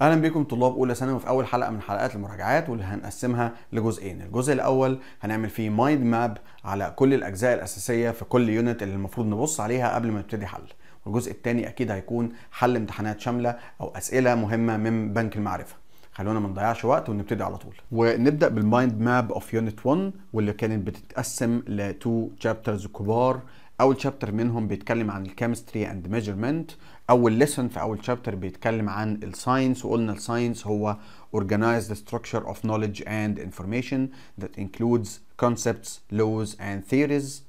اهلا بكم طلاب اولى ثانوي في اول حلقه من حلقات المراجعات واللي هنقسمها لجزئين الجزء الاول هنعمل فيه مايند ماب على كل الاجزاء الاساسيه في كل يونت اللي المفروض نبص عليها قبل ما نبتدي حل والجزء الثاني اكيد هيكون حل امتحانات شامله او اسئله مهمه من بنك المعرفه خلونا ما نضيعش وقت ونبتدي على طول ونبدا بالمايند ماب اوف يونت 1 واللي كانت بتتقسم لتو تشابترز كبار اول شابتر منهم بيتكلم عن الكيمستري اند ميجرمنت اول ليسن في اول شابتر بيتكلم عن الساينس وقلنا الساينس هو organized structure of knowledge and information that includes concepts, laws and theories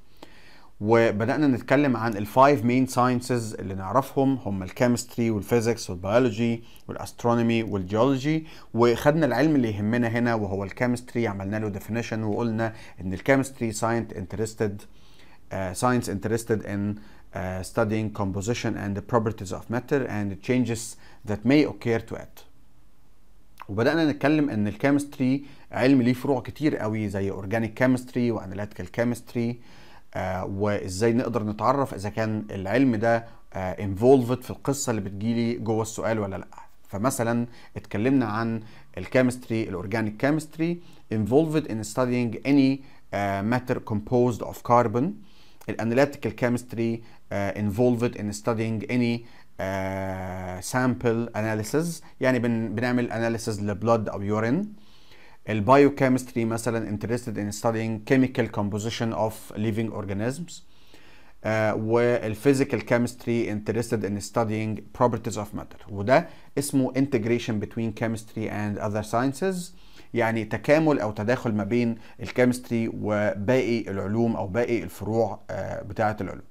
وبدأنا نتكلم عن الفايف مين ساينسز اللي نعرفهم هم الكيمستري والفيزيكس والبيولوجي والاسترونومي والجيولوجي وخدنا العلم اللي يهمنا هنا وهو الكيمستري عملنا له ديفينيشن وقلنا ان الكيمستري ساينت انترستد ساينس انترستد ان Uh, studying composition and the properties of matter and the changes that may occur to it وبدأنا نتكلم ان الكيمستري علم ليه فروع كتير قوي زي اورجانيك كيمستري واناليتيكال كيمستري وازاي نقدر نتعرف اذا كان العلم ده انفولفد uh, في القصه اللي بتجيلي جوه السؤال ولا لا فمثلا اتكلمنا عن الكيمستري الاورجانيك كيمستري involved in studying any uh, matter composed of carbon الاناليتيكال كيمستري involved in studying any sample analysis يعني بن بنعمل analysis لبلود أو urine البايوكيمستري مثلا interested in studying chemical composition of living organisms uh, والphysical chemistry interested in studying properties of matter وده اسمه integration between chemistry and other sciences يعني تكامل او تداخل ما بين الكيمستري وباقي العلوم او باقي الفروع uh, بتاعه العلوم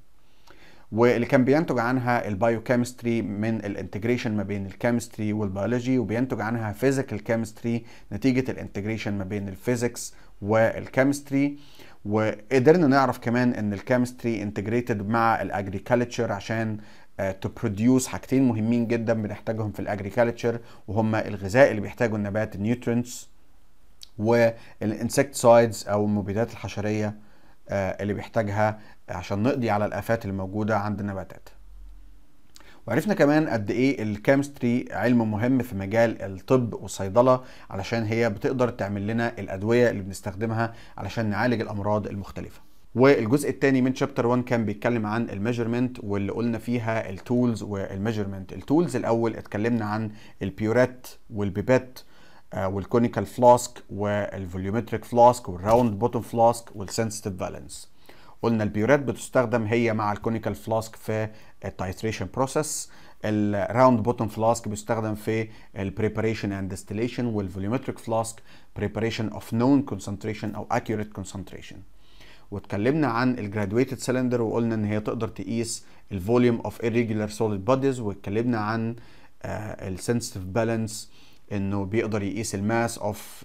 واللي كان بينتج عنها البايوكيمستري من الانتجريشن ما بين الكيمستري والبيولوجي وبينتج عنها فيزيكال كيمستري نتيجه الانتجريشن ما بين الفيزيكس والكيمستري وقدرنا نعرف كمان ان الكيمستري انتجريتد مع الاجريكلتشر عشان تو آه، برودوس حاجتين مهمين جدا بنحتاجهم في الاجريكلتشر وهما الغذاء اللي بيحتاجه النبات النيوترينتس والانسكتسايدز او المبيدات الحشريه آه، اللي بيحتاجها عشان نقضي على الآفات الموجودة عند النباتات وعرفنا كمان قد ايه الكيمستري علم مهم في مجال الطب والصيدله علشان هي بتقدر تعمل لنا الادويه اللي بنستخدمها علشان نعالج الامراض المختلفه والجزء الثاني من شابتر 1 كان بيتكلم عن الميجرمنت واللي قلنا فيها التولز والميجرمنت التولز الاول اتكلمنا عن البيورات والبيبات والكونيكال فلاسك والفوليومتريك فلاسك والراوند بوتوم فلاسك والسنسيتيف بالانس قلنا البيورات بتستخدم هي مع الكونيكال فلاسك في التايتريشن بروسيس الراوند بوتوم فلاسك بيستخدم في البريباريشن اند ديستيليشن والفوليومتريك فلاسك بريباريشن اوف نون كونسنتريشن او اكيوريت كونسنتريشن واتكلمنا عن الجرادويتد سلندر وقلنا ان هي تقدر تقيس الفوليوم اوف irregular solid bodies واتكلمنا عن آه، السنسيتيف بالانس انه بيقدر يقيس الماس اوف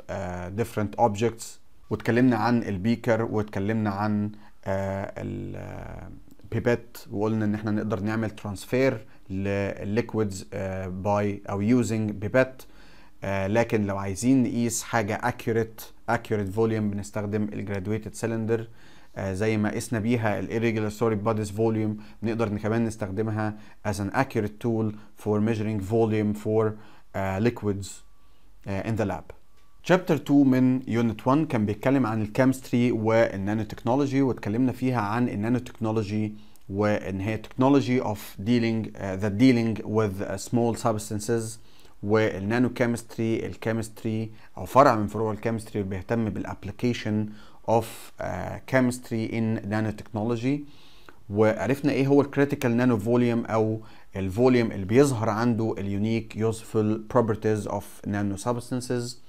ديفرنت اوبجكتس واتكلمنا عن البيكر واتكلمنا عن آه، البيبت آه، وقلنا ان احنا نقدر نعمل ترانسفير للليكويدز باي او يوزنج بيبت آه، لكن لو عايزين نقيس حاجه اكيوريت اكيوريت فوليوم بنستخدم الجرادويتد سلندر زي ما قسنا بيها الايريجولار سوري بوديز فوليوم نقدر كمان نستخدمها as an accurate tool for measuring volume for uh, ليكويدز آه، آه، in the lab. شابتر 2 من يونت 1 كان بيتكلم عن الكيمستري والنانو تكنولوجي واتكلمنا فيها عن النانو تكنولوجي وان هي تكنولوجي اوف ديلينج ذا ديلينج وذ سمول سبستنسز والنانو كيمستري الكيمستري او فرع من فروع الكيمستري اللي بيهتم بالابلكيشن اوف كيمستري ان نانو تكنولوجي وعرفنا ايه هو الكريتيكال نانو فوليوم او الفوليوم اللي بيظهر عنده اليونيك يوزفل بروبرتيز اوف نانو سبستنسز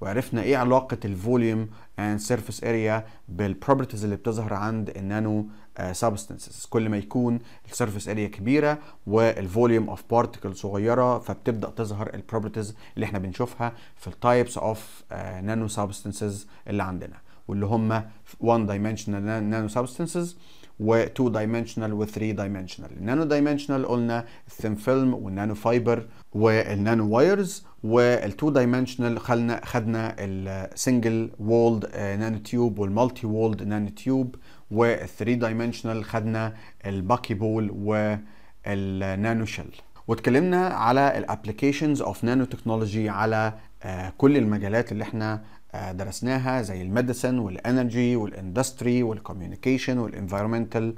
وعرفنا ايه علاقه الفوليوم اند سيرفيس اريا بالبروبرتيز اللي بتظهر عند النانو آه, سبستنسز كل ما يكون السيرفيس اريا كبيره والفوليوم اوف بارتكل صغيره فبتبدا تظهر البروبرتيز اللي احنا بنشوفها في التايبس اوف نانو سبستنسز اللي عندنا واللي هم 1 dimensional نانو سبستنسز و2 دايمنشنال و3 دايمنشنال النانو دايمنشنال قلنا الثين فيلم والنانو فايبر والنانو وايرز وال2 دايمنشنال خلنا خدنا السنجل وولد آه، نانو تيوب والمالتي وولد نانو تيوب وال3 دايمنشنال خدنا الباكي بول والنانو شيل واتكلمنا على الابلكيشنز اوف نانو تكنولوجي على آه، كل المجالات اللي احنا آه، درسناها زي الميديسن والانرجي والاندستري والكوميونيكيشن والانفيرمنتال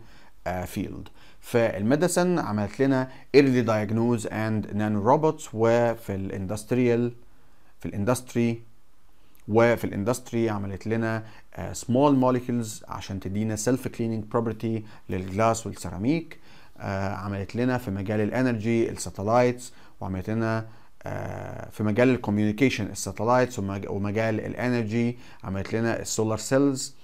آه، فيلد فالميديسن عملت لنا ايرلي دايجنوز اند نانو روبوتس وفي الاندستريال في الاندستري وفي الاندستري عملت لنا سمول آه، uh, عشان تدينا سيلف كليننج بروبرتي للجلاس والسيراميك uh, عملت لنا في مجال الانرجي الساتلايتس وعملت لنا آه، في مجال الكوميونيكيشن الساتلايتس ومجال الانرجي عملت لنا السولار سيلز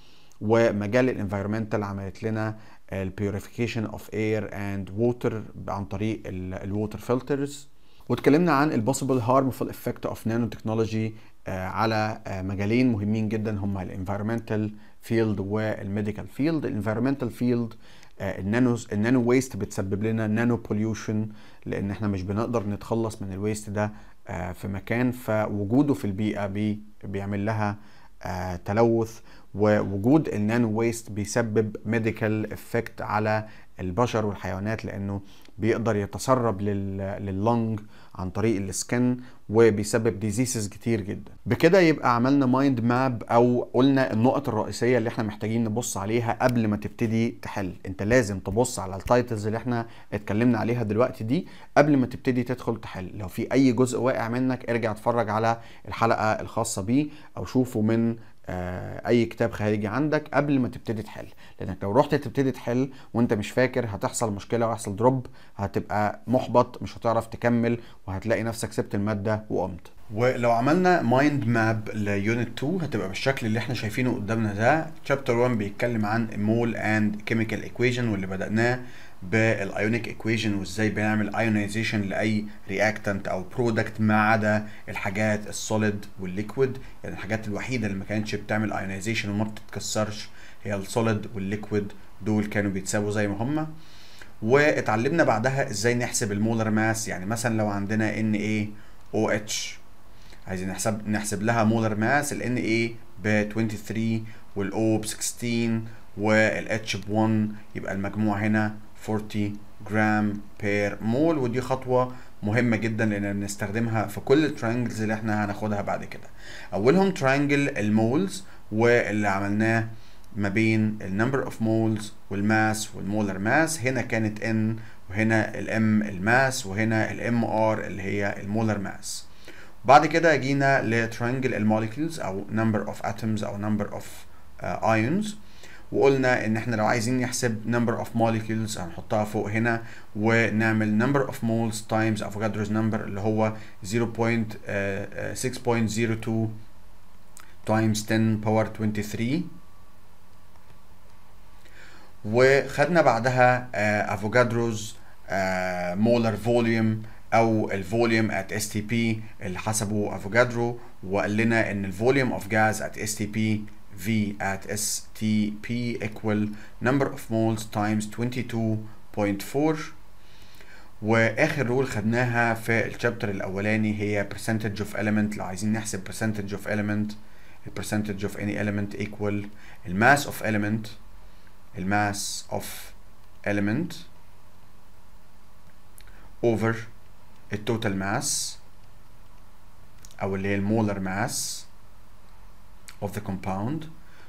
ومجال الانفيرمنتال عملت لنا البيوريفيكيشن اوف اير اند ووتر عن طريق الووتر فلترز واتكلمنا عن البوسيبل هارمفول افكت اوف نانو تكنولوجي على آه، مجالين مهمين جدا هما الانفيرمنتال فيلد والميديكال فيلد الانفيرمنتال فيلد آه، النانو النانو ويست بتسبب لنا نانو بوليوشن لان احنا مش بنقدر نتخلص من الويست ده آه، في مكان فوجوده في البيئه بي بيعمل لها آه، تلوث ووجود النانو ويست بيسبب ميديكال افكت على البشر والحيوانات لانه بيقدر يتسرب لللنج عن طريق السكن وبيسبب ديزيسز كتير جدا بكده يبقى عملنا مايند ماب او قلنا النقط الرئيسيه اللي احنا محتاجين نبص عليها قبل ما تبتدي تحل انت لازم تبص على التايتلز اللي احنا اتكلمنا عليها دلوقتي دي قبل ما تبتدي تدخل تحل لو في اي جزء واقع منك ارجع اتفرج على الحلقه الخاصه بيه او شوفه من آه، اي كتاب خارجي عندك قبل ما تبتدي تحل لانك لو رحت تبتدي تحل وانت مش فاكر هتحصل مشكله وهيحصل دروب هتبقى محبط مش هتعرف تكمل وهتلاقي نفسك سبت الماده وقمت ولو عملنا مايند ماب ليونت 2 هتبقى بالشكل اللي احنا شايفينه قدامنا ده شابتر 1 بيتكلم عن مول اند كيميكال ايكويشن واللي بدأناه بالايونيك ايكويجن وازاي بنعمل ايونيزيشن لاي رياكتنت او برودكت ما عدا الحاجات السوليد والليكويد يعني الحاجات الوحيده اللي ما كانتش بتعمل ايونيزيشن وما بتتكسرش هي السوليد والليكويد دول كانوا بيتسابوا زي ما هما واتعلمنا بعدها ازاي نحسب المولر ماس يعني مثلا لو عندنا ان اي او اتش عايزين نحسب نحسب لها مولر ماس ال ان اي ب 23 والاو ب 16 والاتش ب 1 يبقى المجموع هنا 40 جرام بير مول ودي خطوه مهمه جدا لان بنستخدمها في كل الترانجلز اللي احنا هناخدها بعد كده اولهم ترانجل المولز واللي عملناه ما بين النمبر اوف مولز والماس والمولر ماس هنا كانت ان وهنا الام الماس وهنا الام ار اللي هي المولر ماس بعد كده جينا لترانجل المولكيولز او نمبر اوف اتومز او نمبر اوف ايونز وقلنا ان احنا لو عايزين نحسب number of molecules هنحطها فوق هنا ونعمل number of moles times افوكادروز number اللي هو 0.6.02 آه، آه، times 10 power 23 وخدنا بعدها افوكادروز مولر فوليوم او الفوليوم ات اس تي بي اللي حسبه افوكادرو وقال لنا ان الفوليوم اوف جاز ات اس تي بي V at STP equal number of moles times 22.4 واخر رول خدناها في الشابتر الاولاني هي percentage of element لو عايزين نحسب percentage of element percentage of any element equal mass of element mass of element over التوتال mass او اللي هي المولر mass of the compound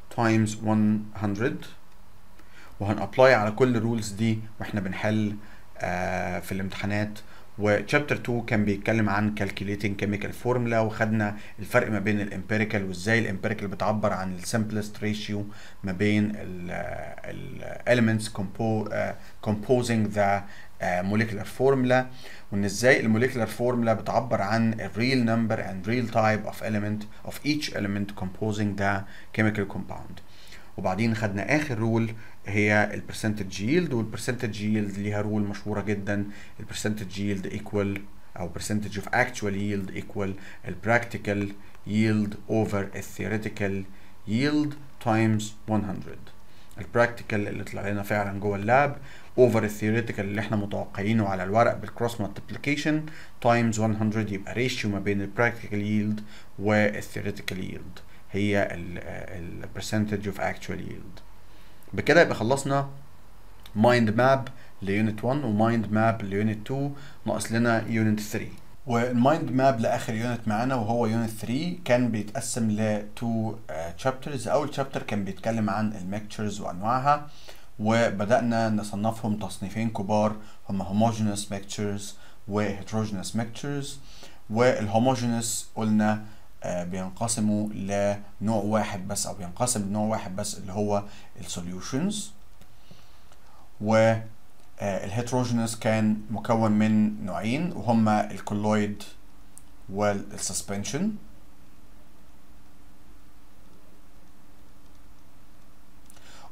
times 100 وهنأبلاي على كل rules دي واحنا بنحل آه في الامتحانات وشابتر 2 كان بيتكلم عن calculating chemical formula وخدنا الفرق ما بين الامبيريكال وازاي الامبيريكال بتعبر عن simplest ratio ما بين آه، elements آه، composing the موليكولار آه، فورمولا وان ازاي الموليكولار فورمولا بتعبر عن الريل نمبر اند ريل تايب اوف اليمنت اوف ايتش اليمنت كومبوزينج ذا كيميكال كومباوند وبعدين خدنا اخر رول هي البرسنتج ييلد والبرسنتج ييلد ليها رول مشهوره جدا البرسنتج ييلد ايكوال او برسنتج اوف actual ييلد ايكوال البراكتيكال ييلد اوفر الثيوريتيكال ييلد تايمز 100 البراكتيكال اللي طلع لنا فعلا جوه اللاب اوفر الثيوريتيكال اللي احنا متوقعينه على الورق بالكروس مالتيبليكيشن تايمز 100 يبقى ريشيو ما بين البراكتيكال ييلد والثيوريتيكال ييلد هي البرسنتج اوف اكشوال ييلد بكده يبقى خلصنا مايند ماب ليونت 1 ومايند ماب ليونت 2 ناقص لنا يونت 3 والمايند ماب لاخر يونت معانا وهو يونت 3 كان بيتقسم ل 2 تشابترز آه، اول تشابتر كان بيتكلم عن الميكتشرز وانواعها وبدأنا نصنفهم تصنيفين كبار هما homogeneous mixtures و heterogeneous mixtures والهوموجينوس قلنا آه، بينقسموا لنوع واحد بس او بينقسم لنوع واحد بس اللي هو السوليوشنز و آه، الهيتروجينوس كان مكون من نوعين وهما الكولويد والسسبنشن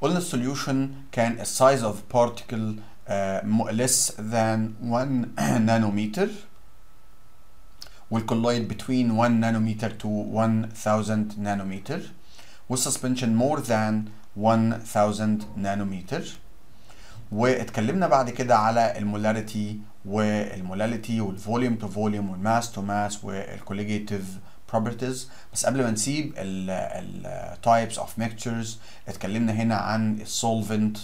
All the solution can a size of particle uh, less than one nanometer will collide between one nanometer to 1000 nanometer with suspension more than 1000 nanometer واتكلمنا بعد كده على المولاريتي والمولاريتي والفوليوم تو فوليوم والماس تو ماس والكوليجيتيف properties بس قبل ما نسيب ال types of mixtures اتكلمنا هنا عن solvent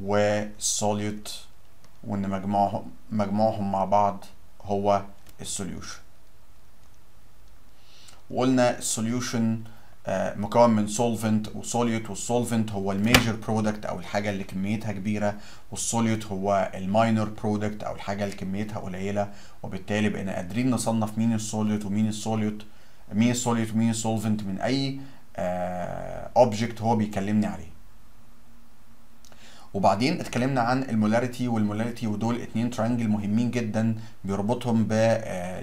و solute وان مجموعهم مجموعهم مع بعض هو solution وقلنا solution آه، مكون من سولفنت وسوليوت والسولفنت هو الميجر برودكت او الحاجه اللي كميتها كبيره والسوليوت هو الماينر برودكت او الحاجه اللي كميتها قليله وبالتالي بقينا قادرين نصنف مين السوليوت ومين السوليوت مين السوليوت ومين السولفنت من اي اوبجكت آه، هو بيكلمني عليه وبعدين اتكلمنا عن المولاريتي والمولاريتي ودول اتنين ترانجل مهمين جدا بيربطهم ب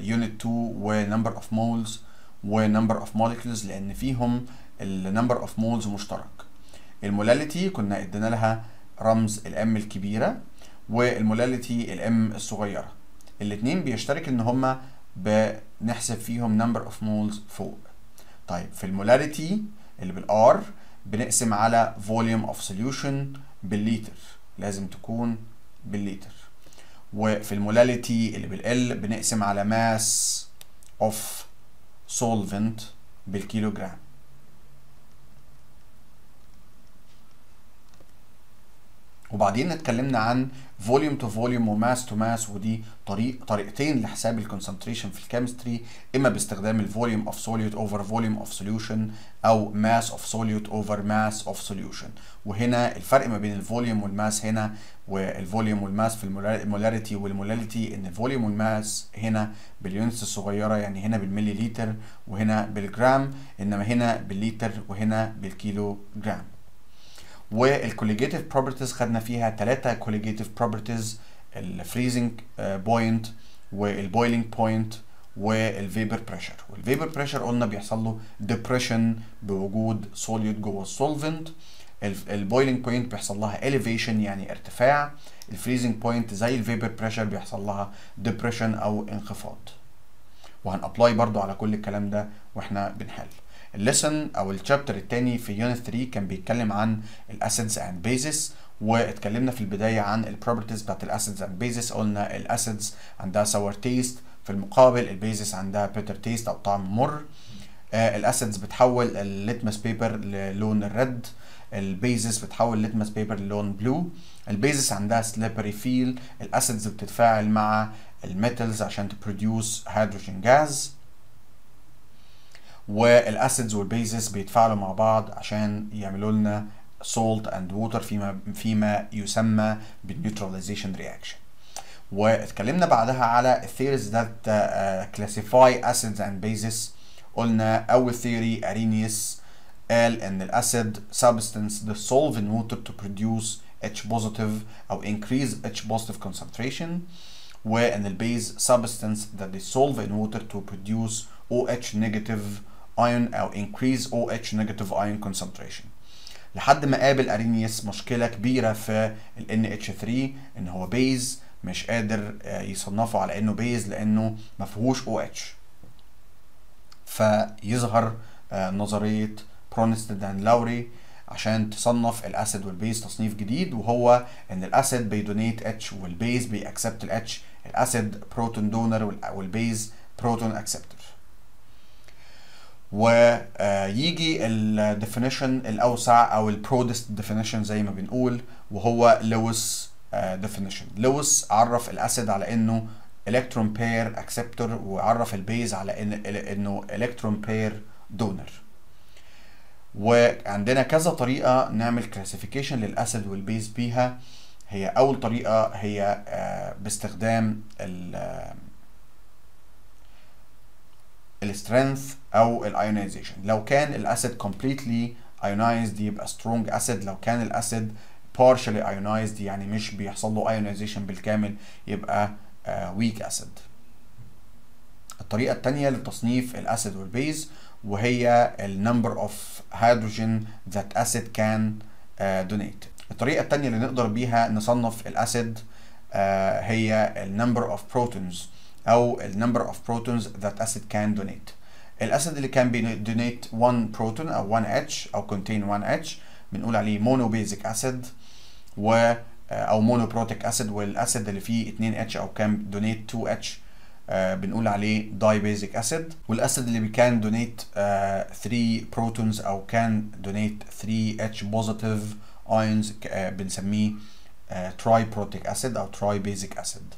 يونت 2 ونمبر اوف مولز ونمبر اوف مولكيولز لان فيهم النمبر اوف مولز مشترك المولاليتي كنا ادينا لها رمز الام الكبيره والمولاليتي الام الصغيره الاثنين بيشترك ان هما بنحسب فيهم نمبر اوف مولز فوق طيب في المولاليتي اللي بالار بنقسم على فوليوم اوف سوليوشن بالليتر لازم تكون بالليتر وفي المولاليتي اللي بالال بنقسم على ماس اوف solvent بالكيلوغرام وبعدين اتكلمنا عن فوليوم تو فوليوم وماس تو ماس ودي طريق طريقتين لحساب الكونسنتريشن في الكيمستري اما باستخدام الفوليوم اوف سوليوت اوفر فوليوم اوف سوليوشن او ماس اوف سوليوت اوفر ماس اوف سوليوشن وهنا الفرق ما بين الفوليوم والماس هنا والفوليوم والماس في المولاريتي والمولاليتي ان الفوليوم والماس هنا باليونتس الصغيره يعني هنا بالملي لتر وهنا بالجرام انما هنا بالليتر وهنا بالكيلو جرام والكوليجيتيف بروبرتيز خدنا فيها ثلاثه كوليجيتيف بروبرتيز الفريزنج بوينت والبويلنج بوينت والفيبر بريشر والفيبر بريشر قلنا بيحصل له ديبريشن بوجود سوليد جوه السولفنت البويلنج بوينت بيحصل لها elevation يعني ارتفاع الفريزنج بوينت زي الفيبر بريشر بيحصل لها ديبريشن او انخفاض وهنابلاي برضو على كل الكلام ده واحنا بنحل الليسن او الشابتر الثاني في يونت 3 كان بيتكلم عن الاسيدز اند بيزس واتكلمنا في البدايه عن البروبرتيز بتاعت الاسيدز اند بيزس قلنا الاسيدز عندها ساور تيست في المقابل البيزس عندها بيتر تيست او طعم مر آه الاسيدز بتحول الليتمس بيبر للون الريد البيزس بتحول الليتمس بيبر للون بلو البيزس عندها سليبري فيل الاسيدز بتتفاعل مع الميتالز عشان تبروديوس هيدروجين جاز والاسيدز والبيزز بيتفاعلوا مع بعض عشان يعملوا لنا salt and water فيما فيما يسمى بالنيوتراليزيشن رياكشن واتكلمنا بعدها على الثيريز ذات كلاسيفاي اسيدز اند بيزز قلنا اول ثيري ارينيوس قال ان الاسيد سبستنس ذا in ووتر تو برودوس H بوزيتيف او انكريز H بوزيتيف كونسنتريشن وان البيز ذات ذا dissolve ووتر تو برودوس او OH نيجاتيف ايون او increase OH negative ion concentration لحد ما قابل ارينيوس مشكله كبيره في ال NH3 ان هو بيز مش قادر آه، يصنفه على انه بيز لانه ما فيهوش او OH. اتش فيظهر آه، نظريه برونستد اند لاوري عشان تصنف الاسيد والبيز تصنيف جديد وهو ان الاسيد بيدونيت اتش والبيز بيأكسبت الاتش الاسيد بروتون دونر والبيز بروتون اكسبتر ويجي الديفينيشن الاوسع او البرودست ديفينيشن زي ما بنقول وهو لويس ديفينيشن لويس عرف الاسيد على انه الكترون بير اكسبتور وعرف البيز على ان انه الكترون بير دونر وعندنا كذا طريقه نعمل كلاسيفيكيشن للاسيد والبيز بيها هي اول طريقه هي آه، باستخدام السترينث او الايونيزيشن لو كان الاسيد كومبليتلي ايونايزد يبقى سترونج اسيد لو كان الاسيد partially ايونايزد يعني مش بيحصل له ايونيزيشن بالكامل يبقى ويك uh, اسيد الطريقه الثانيه لتصنيف الاسيد والبيز وهي النمبر اوف هيدروجين ذات اسيد كان دونيت الطريقه الثانيه اللي نقدر بيها نصنف الاسيد uh, هي النمبر اوف بروتونز او number of protons that acid can donate الاسيد اللي كان بيدونيت 1 بروتون او 1 اتش او كونتين 1 اتش بنقول عليه مونو بيزك اسيد و آه، او مونو بروتيك اسيد والاسيد اللي فيه 2 اتش او كان دونيت 2 اتش بنقول عليه داي بيزك اسيد والاسيد اللي كان دونيت 3 بروتونز او كان دونيت 3 اتش بوزيتيف ايونز بنسميه تراي بروتيك اسيد او تراي بيزك اسيد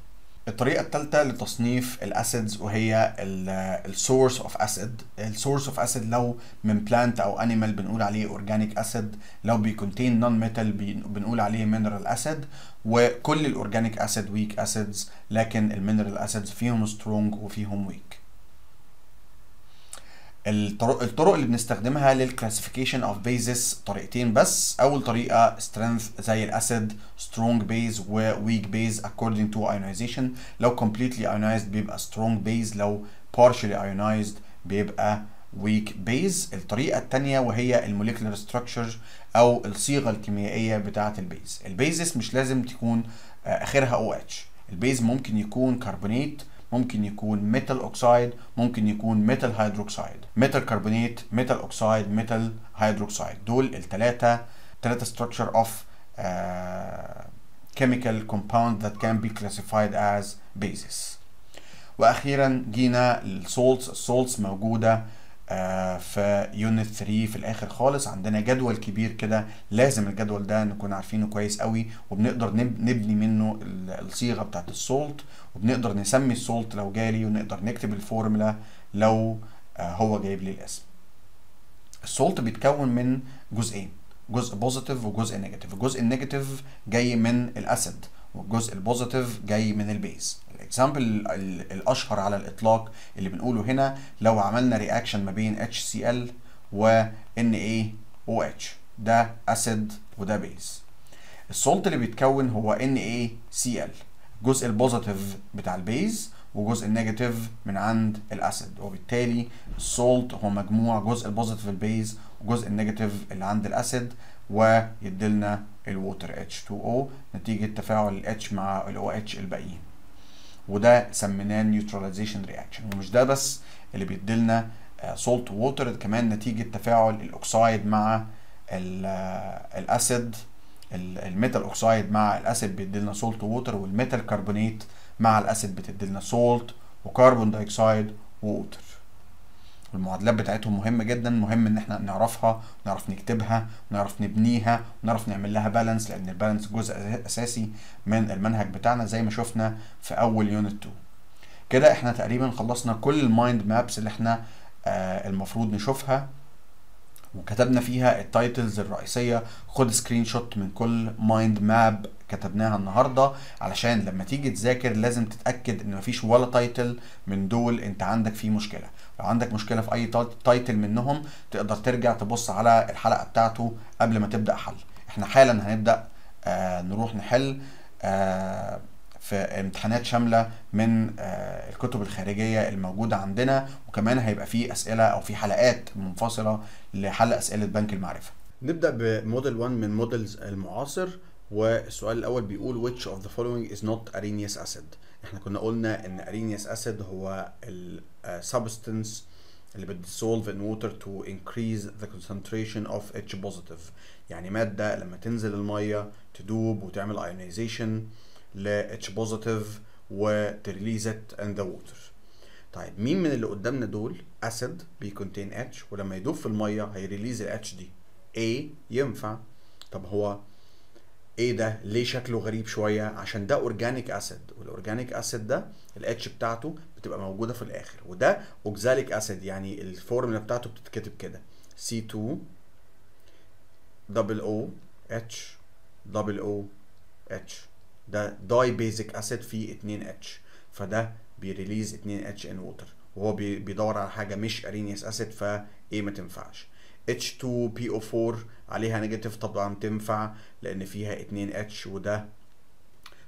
الطريقه الثالثه لتصنيف الاسيدز وهي السورس اوف اسيد السورس اوف اسيد لو من بلانت او انيمال بنقول عليه اورجانيك اسيد لو بيكونتين نون ميتال بنقول عليه مينرال اسيد وكل الاورجانيك اسيد ويك اسيدز لكن المينرال اسيدز فيهم سترونج وفيهم ويك الطرق الطرق اللي بنستخدمها للكلاسيفيكيشن اوف بيزس طريقتين بس اول طريقه سترينث زي الاسيد سترونج بيز وويك بيز اكوردنج تو ايونايزيشن لو كومبليتلي ايونايزد بيبقى سترونج بيز لو بارشلي ايونايزد بيبقى ويك بيز الطريقة الثانية وهي الموليكولر ستراكشر أو الصيغة الكيميائية بتاعة البيز البيزس مش لازم تكون آه، آخرها او OH البيز ممكن يكون كربونيت ممكن يكون ميتال اوكسايد ممكن يكون ميتال هيدروكسايد ميتال كربونيت ميتال اوكسايد ميتال هيدروكسايد دول الثلاثه ثلاثه ستراكشر اوف chemical compound that can be classified as bases واخيرا جينا للسولتس السولتس موجوده آه، في يونت 3 في الاخر خالص عندنا جدول كبير كده لازم الجدول ده نكون عارفينه كويس قوي وبنقدر نبني منه الصيغه بتاعت السولت وبنقدر نسمي السولت لو جالي ونقدر نكتب الفورمولا لو آه، هو جايب لي الاسم السولت بيتكون من جزئين جزء بوزيتيف وجزء نيجاتيف الجزء النيجاتيف جاي من الاسيد والجزء البوزيتيف جاي من البيز الاكزامبل الاشهر على الاطلاق اللي بنقوله هنا لو عملنا رياكشن ما بين HCl و NaOH ده اسيد وده بيز السولت اللي بيتكون هو NaCl الجزء البوزيتيف بتاع البيز وجزء النيجاتيف من عند الاسيد وبالتالي السولت هو مجموع جزء البوزيتيف البيز وجزء النيجاتيف اللي عند الاسيد ويدلنا الووتر H2O نتيجة تفاعل ال H مع ال OH الباقيين وده سميناه نيوتراليزيشن رياكشن ومش ده بس اللي بيدلنا سولت آه، ووتر كمان نتيجة تفاعل الأكسايد مع آه، الأسيد الميتال أكسايد مع الأسيد بيدلنا سولت ووتر والميتال كربونيت مع الأسيد بتدلنا سولت وكربون دايكسايد ووتر المعادلات بتاعتهم مهمه جدا مهم ان احنا نعرفها نعرف نكتبها نعرف نبنيها ونعرف نعمل لها بالانس لان البالانس جزء اساسي من المنهج بتاعنا زي ما شفنا في اول يونت 2 كده احنا تقريبا خلصنا كل المايند مابس اللي احنا آه المفروض نشوفها وكتبنا فيها التايتلز الرئيسيه خد سكرين شوت من كل مايند ماب كتبناها النهارده علشان لما تيجي تذاكر لازم تتاكد ان مفيش ولا تايتل من دول انت عندك فيه مشكله لو عندك مشكله في اي تايتل منهم تقدر ترجع تبص على الحلقه بتاعته قبل ما تبدا حل احنا حالا هنبدا آه نروح نحل آه في امتحانات شامله من آه الكتب الخارجيه الموجوده عندنا وكمان هيبقى فيه اسئله او في حلقات منفصله لحل اسئله بنك المعرفه نبدا بموديل 1 من موديلز المعاصر والسؤال الاول بيقول which of the following is not Arrhenius acid احنا كنا قلنا ان Arrhenius acid هو ال substance اللي dissolve in water to increase the concentration of H positive يعني مادة لما تنزل المية تدوب وتعمل ionization ل H positive وتريليز it in the water طيب مين من اللي قدامنا دول acid بيكونتين H ولما يدوب في الميه هيريليز H دي A ينفع طب هو ايه ده ليه شكله غريب شويه عشان ده اورجانيك اسيد والاورجانيك اسيد ده الاتش بتاعته بتبقى موجوده في الاخر وده اوكزاليك اسيد يعني الفورمولا بتاعته بتتكتب كده سي 2 دبل او اتش دبل او اتش ده داي بيزك اسيد فيه 2 اتش فده بيريليز 2 اتش ان ووتر وهو بيدور على حاجه مش ارينيس اسيد فايه ما تنفعش H2PO4 عليها نيجاتيف طبعا تنفع لان فيها 2 اتش وده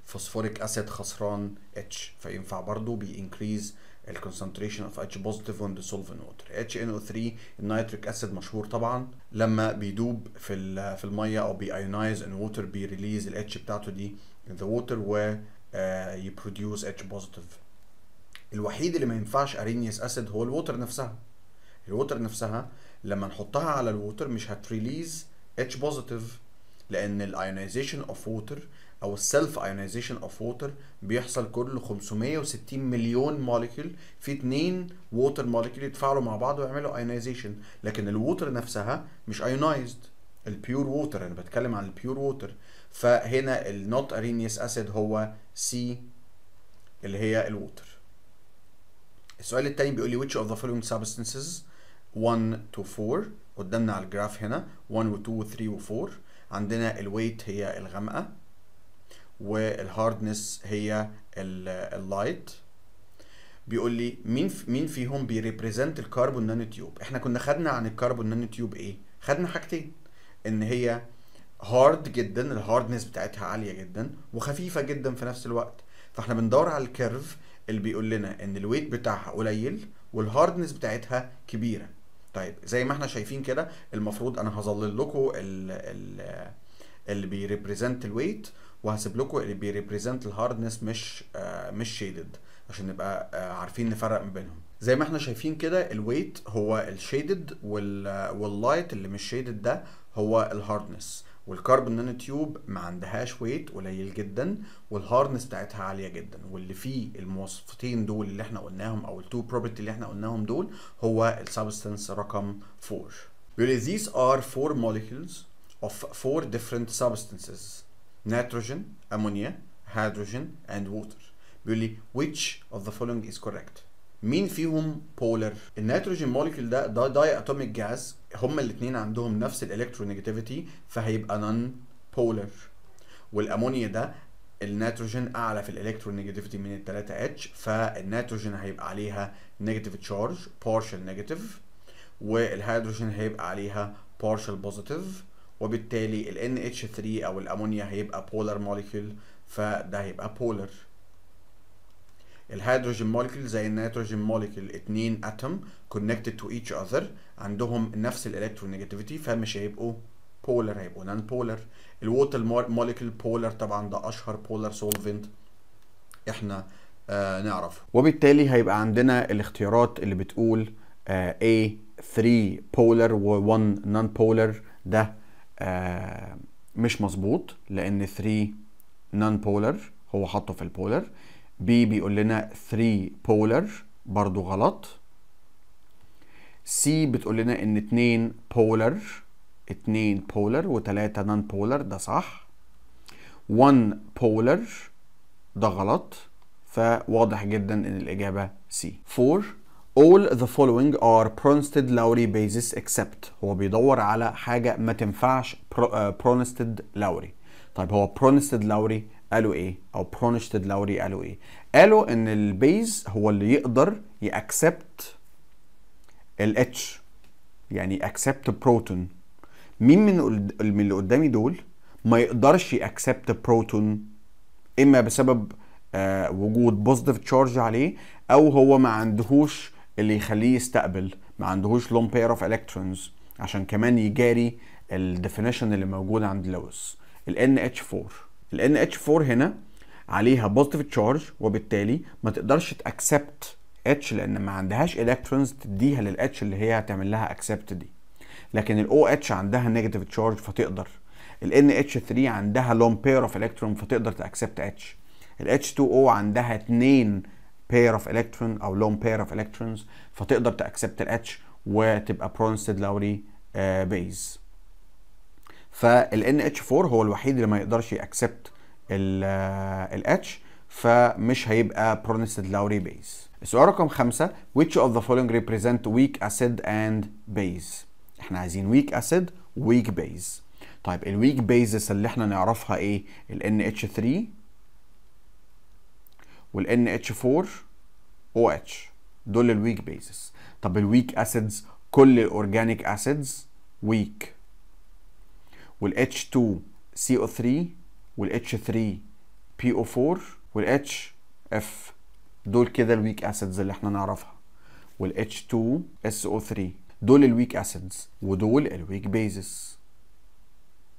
فوسفوريك اسيد خسران اتش فينفع برضو بينكريز الكونسنتريشن اوف اتش بوزيتيف اون دي سولفن ووتر اتش ان او 3 النيتريك اسيد مشهور طبعا لما بيدوب في في الميه او بيايونايز ان ووتر بيريليز الاتش بتاعته دي in the water و يبروديوس اتش بوزيتيف الوحيد اللي ما ينفعش ارينيس اسيد هو الووتر نفسها الووتر نفسها لما نحطها على الووتر مش هتريليز H positive لان الايونيزيشن اوف ووتر او السيلف ايونيزيشن اوف ووتر بيحصل كل 560 مليون مولكيول في اتنين ووتر molecule يتفاعلوا مع بعض ويعملوا ايونيزيشن لكن الووتر نفسها مش الـ البيور ووتر انا بتكلم عن البيور ووتر فهنا النوت ارينيس اسيد هو C اللي هي الووتر السؤال التاني بيقول لي which of the following substances 1 to 4 قدامنا على الجراف هنا 1 و2 و3 و4 عندنا الويت هي الغامقه والهاردنس هي اللايت بيقول لي مين مين فيهم بيريبريزنت الكربون نانو تيوب احنا كنا خدنا عن الكربون نانو تيوب ايه خدنا حاجتين ان هي هارد جدا الهاردنس بتاعتها عاليه جدا وخفيفه جدا في نفس الوقت فاحنا بندور على الكيرف اللي بيقول لنا ان الويت بتاعها قليل والهاردنس بتاعتها كبيره طيب زي ما احنا شايفين كده المفروض انا هظلل لكم اللي بيريبريزنت الويت وهسيب لكم اللي بيريبريزنت الهاردنس مش آه مش شيدد عشان نبقى آه عارفين نفرق ما بينهم زي ما احنا شايفين كده الويت هو الشيدد واللايت اللي مش شيدد ده هو الهاردنس والكاربون نانو تيوب ما عندهاش ويت قليل جدا والهارنس بتاعتها عاليه جدا واللي فيه المواصفتين دول اللي احنا قلناهم او التو بروبرتي اللي احنا قلناهم دول هو السبستنس رقم 4 بيقول إيه، these are four molecules of four different substances nitrogen ammonia hydrogen and water بيقول لي إيه، which of the following is correct مين فيهم بولر النيتروجين موليكيول ده ده داي اتوميك جاز هما الاثنين عندهم نفس الالكترونيجاتيفيتي فهيبقى نون بولر والامونيا ده النيتروجين اعلى في الالكترونيجاتيفيتي من 3 اتش فالنيتروجين هيبقى عليها نيجاتيف تشارج بارشال نيجاتيف والهيدروجين هيبقى عليها بارشال بوزيتيف وبالتالي ال NH3 او الامونيا هيبقى بولر موليكيول فده هيبقى بولر الهيدروجين مولكيول زي النيتروجين مولكيول اتنين اتوم كونكتد تو ايتش اذر عندهم نفس الالكترونيجاتيفيتي فمش هيبقوا بولر هيبقوا نان بولر الووتر مولكيول بولر طبعا ده اشهر بولر سولفنت احنا آه نعرفه وبالتالي هيبقى عندنا الاختيارات اللي بتقول آه A 3 بولر و 1 نان بولر ده آه مش مظبوط لان 3 نان بولر هو حاطه في البولر بي بيقول لنا 3 بولر برضو غلط سي بتقول لنا ان 2 بولر 2 بولر و3 نون بولر ده صح 1 بولر ده غلط فواضح جدا ان الاجابه سي 4 all the following are pronsted lowry basis except هو بيدور على حاجه ما تنفعش آه، pronsted lowry طيب هو pronsted lowry قالوا ايه او برونشتد لوري قالوا ايه قالوا ان البيز هو اللي يقدر يأكسبت الاتش يعني اكسبت بروتون مين من من اللي قدامي دول ما يقدرش يأكسبت بروتون اما بسبب آه، وجود بوزيتيف تشارج عليه او هو ما عندهوش اللي يخليه يستقبل ما عندهوش لون بير اوف الكترونز عشان كمان يجاري الديفينيشن اللي موجود عند لويس ال NH4 ال NH4 هنا عليها بوزيتيف تشارج وبالتالي ما تقدرش تاكسبت اتش لان ما عندهاش الكترونز تديها H اللي هي هتعمل لها اكسبت دي لكن ال OH عندها نيجاتيف تشارج فتقدر ال nh 3 عندها لون بير اوف الكترون فتقدر تاكسبت اتش ال h 2 o عندها اتنين بير اوف الكترون او لون بير اوف الكترونز فتقدر تاكسبت H وتبقى برونستد لوري بيز آه، فالان NH4 هو الوحيد اللي ما يقدرش يأكسبت الاتش اتش آه، فمش هيبقى برونستد لاوري بيز السؤال رقم خمسة which of the following represent weak acid and base احنا عايزين weak acid weak base طيب weak bases اللي احنا نعرفها ايه ال NH3 وال NH4 OH دول weak bases طب weak acids كل الاورجانيك acids weak وال H2CO3 وال H3PO4 وال HF دول كده الويك اسيدز اللي احنا نعرفها وال H2SO3 دول الويك اسيدز ودول الويك بيزس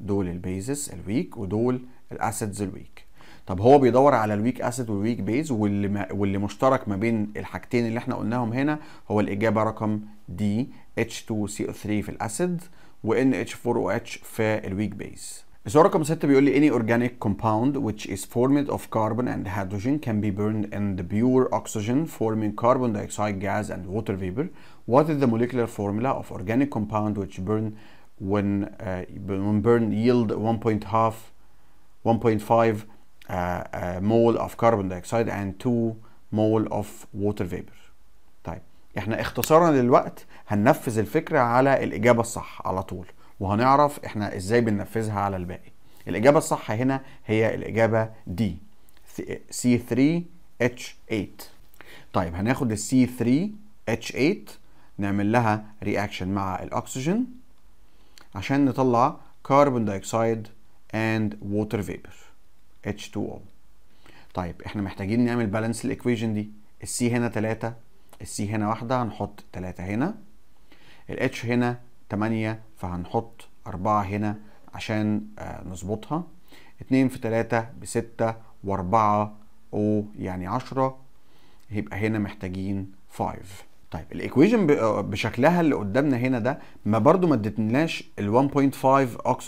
دول البيزس الويك ودول الاسيدز الويك طب هو بيدور على الويك اسيد والويك بيز واللي ما واللي مشترك ما بين الحاجتين اللي احنا قلناهم هنا هو الاجابه رقم دي H2CO3 في الاسيد NH4OH في الويك بيز السؤال رقم 6 بيقول لي any organic compound which is formed of carbon and hydrogen can be burned in the pure oxygen forming carbon dioxide gas and water vapor. What is the molecular formula of organic compound which burn when uh, when burn yield 1.5 1.5 uh, uh, mole of carbon dioxide and 2 mole of water vapor احنا اختصارا للوقت هننفذ الفكرة على الإجابة الصح على طول وهنعرف احنا ازاي بننفذها على الباقي الإجابة الصح هنا هي الإجابة D C3H8 طيب هناخد ال C3H8 نعمل لها رياكشن مع الأكسجين عشان نطلع كربون دايكسايد and water vapor H2O طيب احنا محتاجين نعمل بالانس الايكويشن دي السي هنا 3 السي هنا واحدة هنحط تلاتة هنا الاتش هنا تمانية فهنحط أربعة هنا عشان آه، نظبطها اتنين في تلاتة بستة وأربعة أو يعني عشرة يبقى هنا محتاجين 5 طيب الايكويجن آه، بشكلها اللي قدامنا هنا ده ما برضو ما ادتناش ال 1.5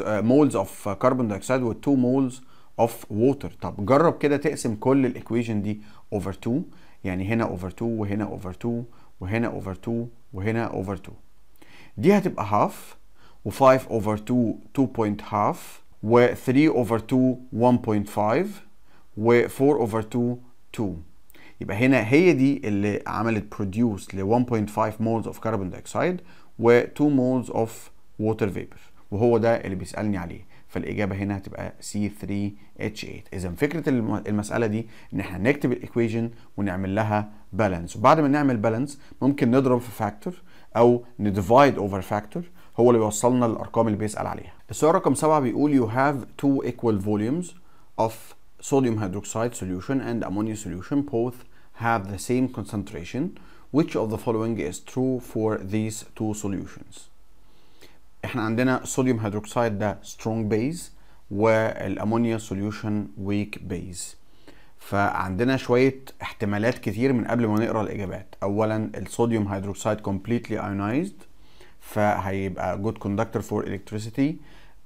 مولز اوف كربون دايوكسيد و 2 مولز اوف ووتر طب جرب كده تقسم كل الايكويجن دي اوفر 2 يعني هنا اوفر 2 وهنا اوفر 2 وهنا اوفر 2 وهنا اوفر 2 دي هتبقى هاف و5 اوفر 2 2.5 و3 اوفر 2 1.5 و4 اوفر 2 2 يبقى هنا هي دي اللي عملت produce ل 1.5 مولز اوف كربون dioxide و 2 مولز اوف ووتر فيبر وهو ده اللي بيسالني عليه فالاجابه هنا هتبقى C3H8 اذا فكره المساله دي ان احنا نكتب الإيكويجن ونعمل لها بالانس وبعد ما نعمل بالانس ممكن نضرب في فاكتور او نديفايد اوفر فاكتور هو اللي بيوصلنا للارقام اللي بيسال عليها السؤال رقم سبعة بيقول you have two equal volumes of sodium hydroxide solution and ammonia solution both have the same concentration which of the following is true for these two solutions احنا عندنا صوديوم هيدروكسيد ده سترونج بيز والامونيا سوليوشن ويك بيز فعندنا شويه احتمالات كتير من قبل ما نقرا الاجابات اولا الصوديوم هيدروكسيد completely ionized فهيبقى جود كوندكتور فور الكتريسيتي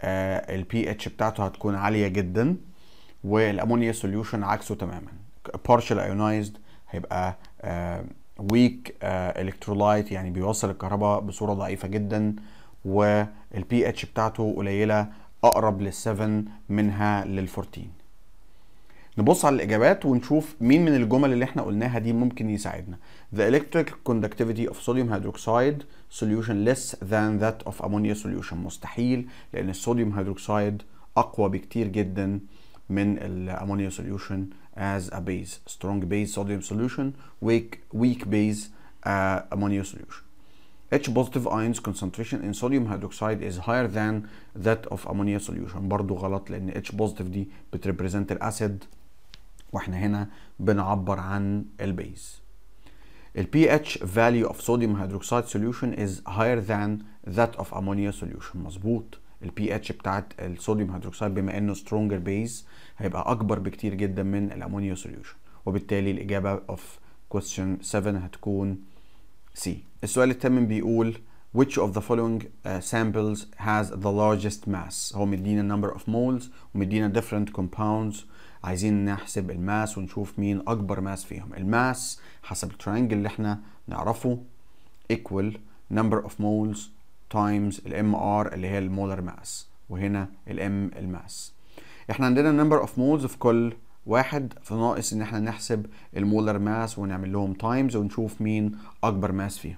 البي اتش بتاعته هتكون عاليه جدا والامونيا سوليوشن عكسه تماما partial ionized هيبقى ويك آه، الكترولايت آه، يعني بيوصل الكهرباء بصوره ضعيفه جدا والبي اتش بتاعته قليله اقرب لل7 منها لل14 نبص على الاجابات ونشوف مين من الجمل اللي احنا قلناها دي ممكن يساعدنا the electric conductivity of sodium hydroxide solution less than that of ammonia solution مستحيل لان الصوديوم هيدروكسيد اقوى بكتير جدا من الامونيا solution as a base strong base sodium solution weak weak base uh, ammonia solution H positive ions concentration in sodium hydroxide is higher than that of ammonia solution برضو غلط لان H positive دي بتريبريزنت الاسيد واحنا هنا بنعبر عن البيز ال pH value of sodium hydroxide solution is higher than that of ammonia solution مظبوط ال pH بتاعت الصوديوم هيدروكسيد بما انه stronger base هيبقى اكبر بكتير جدا من الامونيا solution وبالتالي الاجابه of question 7 هتكون سي السؤال الثامن بيقول which of the following uh, samples has the largest mass هو مدينا number of moles ومدينا different compounds عايزين نحسب الماس ونشوف مين اكبر ماس فيهم الماس حسب الترينجل اللي احنا نعرفه equal number of moles times الام اللي هي المولر ماس وهنا الام الماس احنا عندنا number of moles في كل واحد فناقص ان احنا نحسب المولر ماس ونعمل لهم تايمز ونشوف مين اكبر ماس فيهم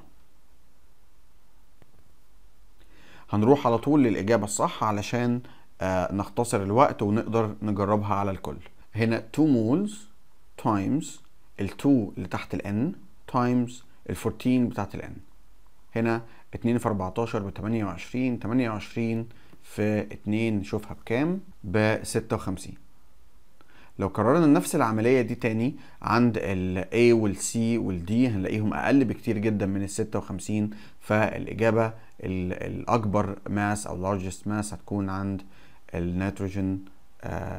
هنروح على طول للاجابه الصح علشان آه نختصر الوقت ونقدر نجربها على الكل هنا 2 مولز تايمز ال2 اللي تحت n تايمز ال14 بتاعت n هنا 2 في 14 ب 28 28 في 2 نشوفها بكام ب 56 لو كررنا نفس العملية دي تاني عند ال A وال C وال D هنلاقيهم أقل بكتير جدا من ال 56 فالإجابة الأكبر ماس أو largest ماس هتكون عند النيتروجين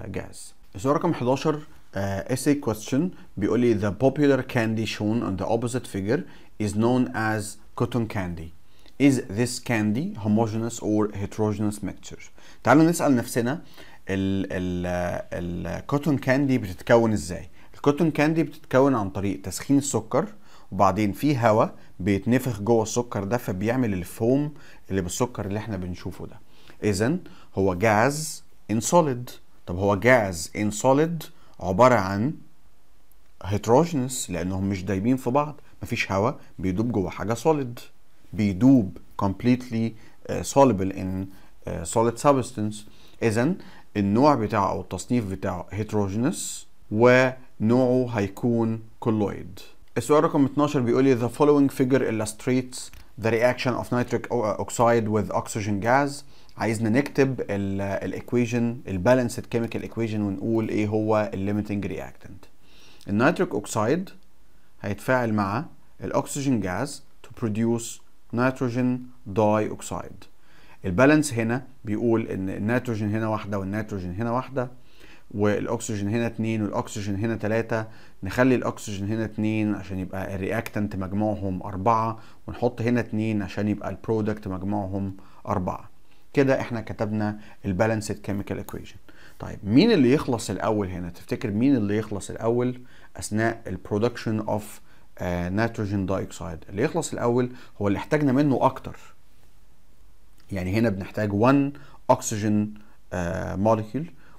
جاز. السؤال رقم 11 uh, آه، essay question بيقول لي the popular candy shown on the opposite figure is known as cotton candy. Is this candy homogeneous or heterogeneous mixture? تعالوا نسأل نفسنا الكوتون كاندي بتتكون ازاي الكوتون كاندي بتتكون عن طريق تسخين السكر وبعدين في هواء بيتنفخ جوه السكر ده فبيعمل الفوم اللي بالسكر اللي احنا بنشوفه ده اذا هو جاز ان سوليد طب هو جاز ان سوليد عباره عن هيتروجينس لانهم مش دايبين في بعض مفيش هواء بيدوب جوه حاجه سوليد بيدوب كومبليتلي سوليبل ان سوليد سابستنس اذا النوع بتاعه او التصنيف بتاعه heterogeneous ونوعه هيكون كولويد السؤال رقم 12 بيقول لي the following figure illustrates the reaction of nitric oxide with oxygen gas عايزنا نكتب ال balanced كيميكال equation ونقول ايه هو limiting reactant النيتريك اوكسايد هيتفاعل مع الاكسجين جاز to produce nitrogen dioxide البالانس هنا بيقول ان النيتروجين هنا واحده والنيتروجين هنا واحده والاكسجين هنا اتنين والاكسجين هنا تلاته نخلي الاكسجين هنا اتنين عشان يبقى الرياكتنت مجموعهم اربعه ونحط هنا اتنين عشان يبقى البرودكت مجموعهم اربعه كده احنا كتبنا البالانسد كيميكال ايكويشن طيب مين اللي يخلص الاول هنا تفتكر مين اللي يخلص الاول اثناء البرودكشن اوف نيتروجين دايكسايد اللي يخلص الاول هو اللي احتاجنا منه اكتر يعني هنا بنحتاج 1 اكسجين و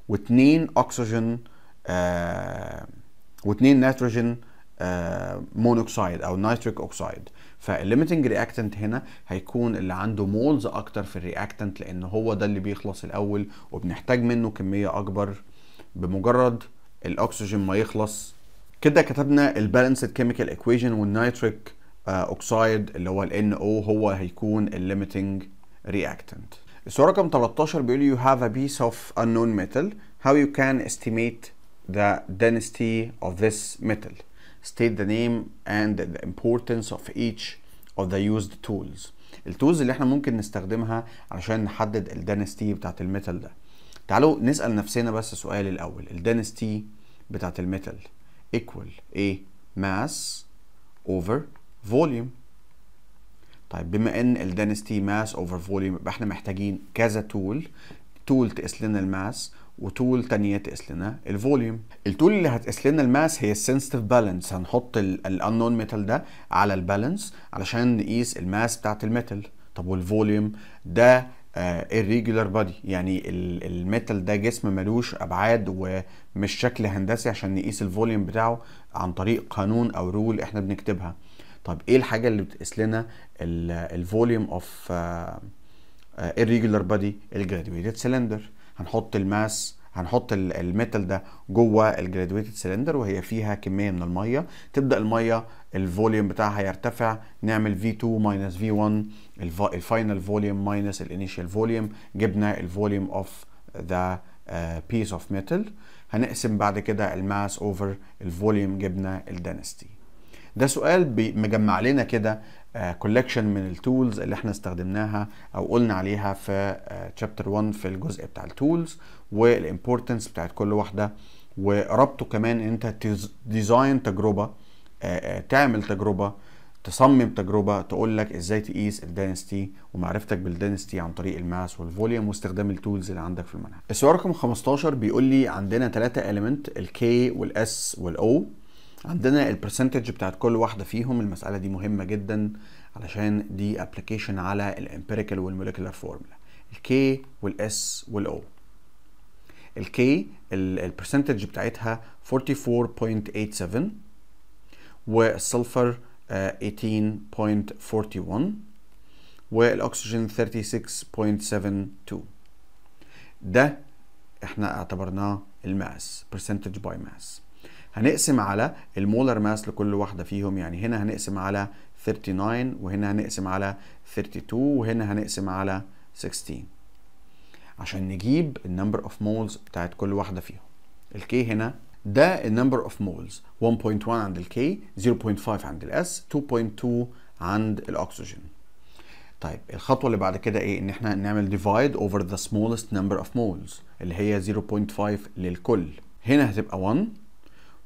واثنين اكسجين آه، واثنين نيتروجين مونوكسيد آه، او نيتريك اوكسيد فالليمتنج رياكتنت هنا هيكون اللي عنده مولز اكتر في الرياكتنت لان هو ده اللي بيخلص الاول وبنحتاج منه كميه اكبر بمجرد الاكسجين ما يخلص كده كتبنا البالانسد كيميكال ايكويشن والنيتريك اوكسيد اللي هو ال NO هو هيكون الليمتنج reactant السؤال رقم 13 بيقول you have a piece of unknown metal how you can estimate the density of this metal state the name and the importance of each of the used tools التولز اللي احنا ممكن نستخدمها علشان نحدد الدنستي بتاعت الميتال ده تعالوا نسأل نفسنا بس سؤال الأول الدنستي بتاعت الميتال equal ايه mass over volume طيب بما ان الدنستي ماس اوفر فوليوم يبقى احنا محتاجين كذا تول تول تقيس لنا الماس وتول تانية تقيس لنا الفوليوم التول اللي هتقيس لنا الماس هي السنسيتيف بالانس هنحط الانون ميتال ده على البالانس علشان نقيس الماس بتاعت الميتال طب والفوليوم ده الريجولار آه، بادي يعني الميتال ده جسم ملوش ابعاد ومش شكل هندسي عشان نقيس الفوليوم بتاعه عن طريق قانون او رول احنا بنكتبها طب ايه الحاجه اللي بتقيس لنا الفوليوم اوف آه، آه، irregular body الجرادويتد سلندر هنحط الماس هنحط الميتال ده جوه الجرادويتد سلندر وهي فيها كميه من الميه تبدا الميه الفوليوم بتاعها يرتفع نعمل V2 ماينس V1 الفاينل فوليوم ماينس الانيشال فوليوم جبنا الفوليوم اوف ذا بيس اوف ميتال هنقسم بعد كده الماس اوفر الفوليوم جبنا الدنستي ده سؤال مجمع لنا كده كولكشن آه، من التولز اللي احنا استخدمناها او قلنا عليها في تشابتر آه، 1 في الجزء بتاع التولز والامبورتنس بتاعت كل واحده وربطه كمان ان انت ديزاين تجربه آه، تعمل تجربه تصمم تجربه تقول لك ازاي تقيس الدنستي ومعرفتك بالدنستي عن طريق الماس والفوليوم واستخدام التولز اللي عندك في المنهج. السؤال رقم 15 بيقول لي عندنا ثلاثه اليمنت الكي والاس والاو عندنا البرسنتج بتاعت كل واحده فيهم المساله دي مهمه جدا علشان دي ابلكيشن على الامبيريكال والموليكولار فورمولا الكي والاس والاو الكي البرسنتج بتاعتها 44.87 والسلفر 18.41 والاكسجين 36.72 ده احنا اعتبرناه الماس percentage by mass هنقسم على المولر ماس لكل واحدة فيهم يعني هنا هنقسم على 39 وهنا هنقسم على 32 وهنا هنقسم على 16 عشان نجيب النمبر اوف مولز بتاعت كل واحدة فيهم الكي هنا ده النمبر اوف مولز 1.1 عند الكي 0.5 عند الاس 2.2 عند الاكسجين طيب الخطوه اللي بعد كده ايه ان احنا نعمل ديفايد اوفر ذا سمولست نمبر اوف مولز اللي هي 0.5 للكل هنا هتبقى 1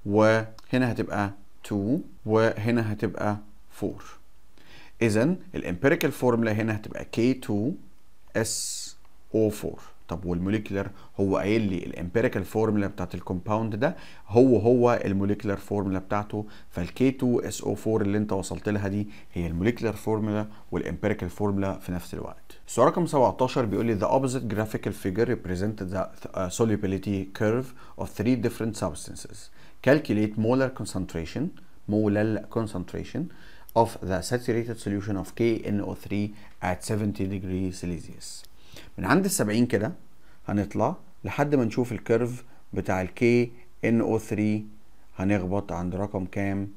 وهنا هتبقى 2 وهنا هتبقى 4 اذا الامبيريكال فورمولا هنا هتبقى K2SO4 طب والموليكولر هو قايل لي الامبيريكال فورمولا بتاعت الكومباوند ده هو هو الموليكولر فورمولا بتاعته فالK2SO4 اللي انت وصلت لها دي هي الموليكولر فورمولا والامبيريكال فورمولا في نفس الوقت. السؤال رقم 17 بيقول لي the opposite graphical figure represents the uh, solubility curve of three different substances. calculate molar concentration molar concentration of the saturated solution of KNO3 at 70 degrees Celsius من عند ال 70 كده هنطلع لحد ما نشوف الكيرف بتاع ال KNO3 هنخبط عند رقم كام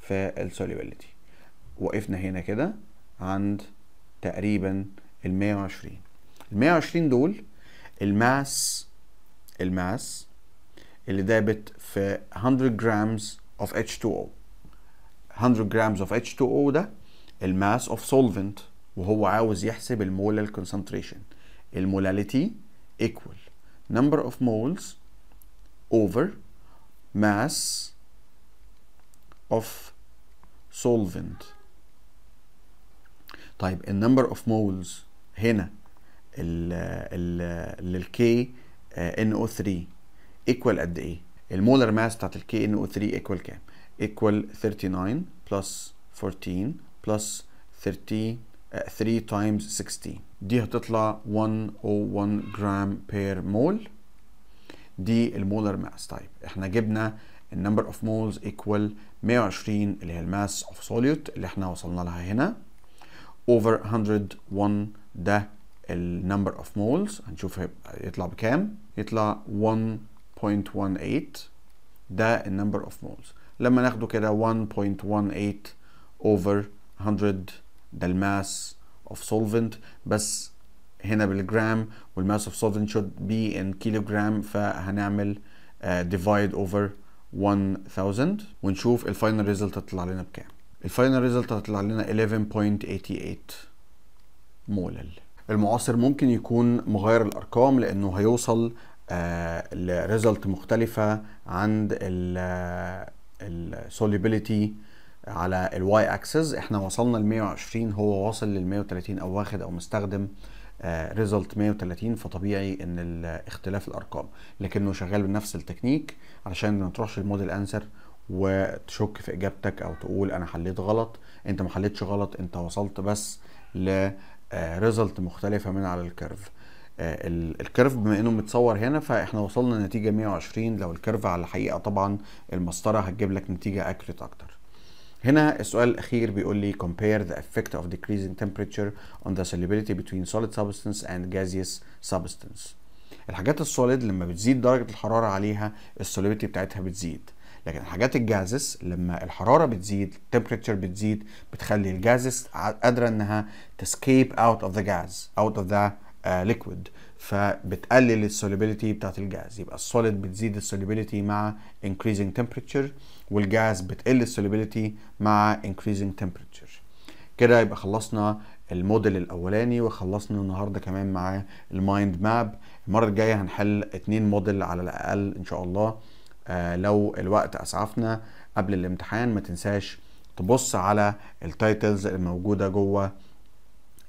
في السوليبيليتي وقفنا هنا كده عند تقريبا ال 120 ال 120 دول الماس الماس اللي دابت في 100 جرامز of H2O 100 جرامز of H2O ده الماس of solvent وهو عاوز يحسب المولال concentration المولاليتي equal number of moles over mass of solvent طيب النمبر اوف مولز هنا ال ال للكي او 3 ايكوال قد ايه المولر ماس بتاعت الكي ان او 3 ايكوال كام ايكوال 39 بلس 14 بلس 30 3 تايمز 16 دي هتطلع 101 جرام بير مول دي المولر ماس طيب احنا جبنا النمبر اوف مولز ايكوال 120 اللي هي الماس اوف سوليوت اللي احنا وصلنا لها هنا اوفر 101 ده النمبر اوف مولز هنشوف يطلع بكام يطلع 1 0.18 ده number of moles لما ناخده كده 1.18 over 100 ده الماس اوف solvent بس هنا بالجرام والماس اوف solvent should be in kilogram فهنعمل uh, divide over 1000 ونشوف الفاينل ريزلت هتطلع لنا بكام الفاينل ريزلت هتطلع لنا 11.88 مولل المعاصر ممكن يكون مغير الارقام لانه هيوصل آه، لريزلت مختلفة عند السوليبيليتي آه، على الواي اكسس احنا وصلنا ل 120 هو واصل لل 130 او واخد او مستخدم ريزلت آه، 130 فطبيعي ان اختلاف الارقام لكنه شغال بنفس التكنيك علشان ما تروحش الموديل انسر وتشك في اجابتك او تقول انا حليت غلط انت ما حليتش غلط انت وصلت بس ل ريزلت مختلفه من على الكيرف آه، الكيرف بما انه متصور هنا فاحنا وصلنا لنتيجه 120 لو الكيرف على الحقيقه طبعا المسطره هتجيب لك نتيجه اكريت اكتر هنا السؤال الاخير بيقول لي compare the effect of decreasing temperature on the solubility between solid substance and gaseous substance الحاجات السوليد لما بتزيد درجه الحراره عليها السوليبيتي بتاعتها بتزيد لكن الحاجات الجازس لما الحراره بتزيد temperature بتزيد بتخلي الجازس قادره انها تسكيب اوت اوف ذا جاز اوت اوف ذا ليكويد آه، فبتقلل السوليبيليتي بتاعت الجاز يبقى السوليد بتزيد السوليبيليتي مع increasing temperature والجاز بتقل السوليبيليتي مع increasing temperature كده يبقى خلصنا الموديل الاولاني وخلصنا النهارده كمان مع المايند ماب المره الجايه هنحل اتنين موديل على الاقل ان شاء الله آه لو الوقت اسعفنا قبل الامتحان ما تنساش تبص على التايتلز الموجوده جوه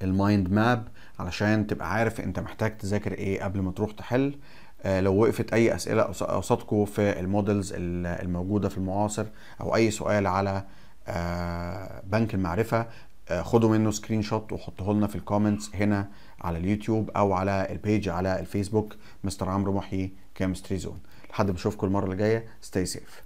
المايند ماب علشان تبقى عارف انت محتاج تذاكر ايه قبل ما تروح تحل آه، لو وقفت اي اسئله قصادكم في المودلز الموجوده في المعاصر او اي سؤال على آه، بنك المعرفه آه، خدوا منه سكرين شوت وحطه لنا في الكومنتس هنا على اليوتيوب او على البيج على الفيسبوك مستر عمرو محيي كيمستري زون لحد ما اشوفكم المره اللي جايه ستاي سيف